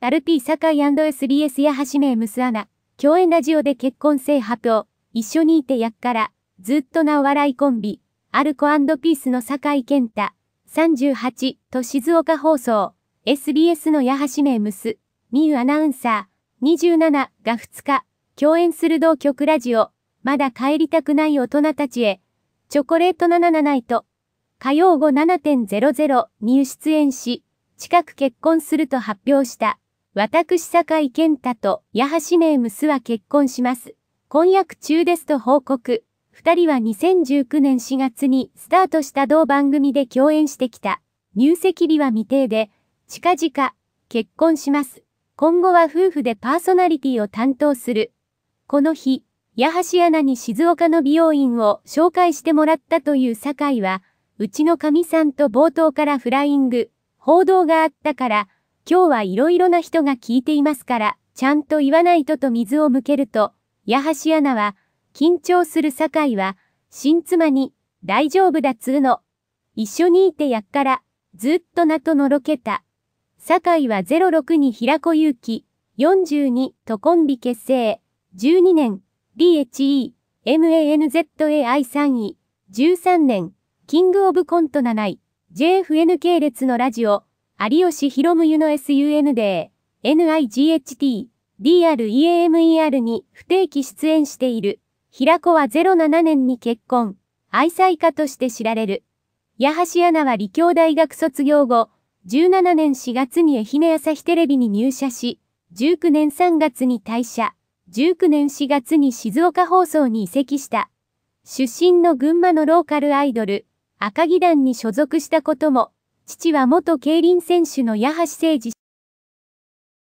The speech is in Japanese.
アルピー酒井 s B. s や橋名ムスアナ、共演ラジオで結婚制発表、一緒にいてやっから、ずっとなお笑いコンビ、アルコピースの酒井健太、38と静岡放送、SBS の矢橋名ムス、ミュアナウンサー、27が2日、共演する同局ラジオ、まだ帰りたくない大人たちへ、チョコレート77ナイト、火曜後7.00に出演し、近く結婚すると発表した。私坂井健太と八橋名ムスは結婚します。婚約中ですと報告。二人は2019年4月にスタートした同番組で共演してきた。入籍日は未定で、近々、結婚します。今後は夫婦でパーソナリティを担当する。この日、八橋アナに静岡の美容院を紹介してもらったという酒井は、うちのかみさんと冒頭からフライング、報道があったから、今日はいろいろな人が聞いていますから、ちゃんと言わないとと水を向けると、八橋アナは、緊張する酒井は、新妻に、大丈夫だつうの。一緒にいてやっから、ずっとなとのろけた。酒井は06に平子祐希、42とコンビ結成、12年、DHE、MANZAI3 位、13年、キングオブコント7位、JFN 系列のラジオ、有吉博夢の SUN で NIGHT、DREAMER に不定期出演している。平子は07年に結婚、愛妻家として知られる。八橋アナは理教大学卒業後、17年4月に愛媛朝日テレビに入社し、19年3月に退社、19年4月に静岡放送に移籍した。出身の群馬のローカルアイドル、赤木団に所属したことも、父は元競輪選手の矢橋誠二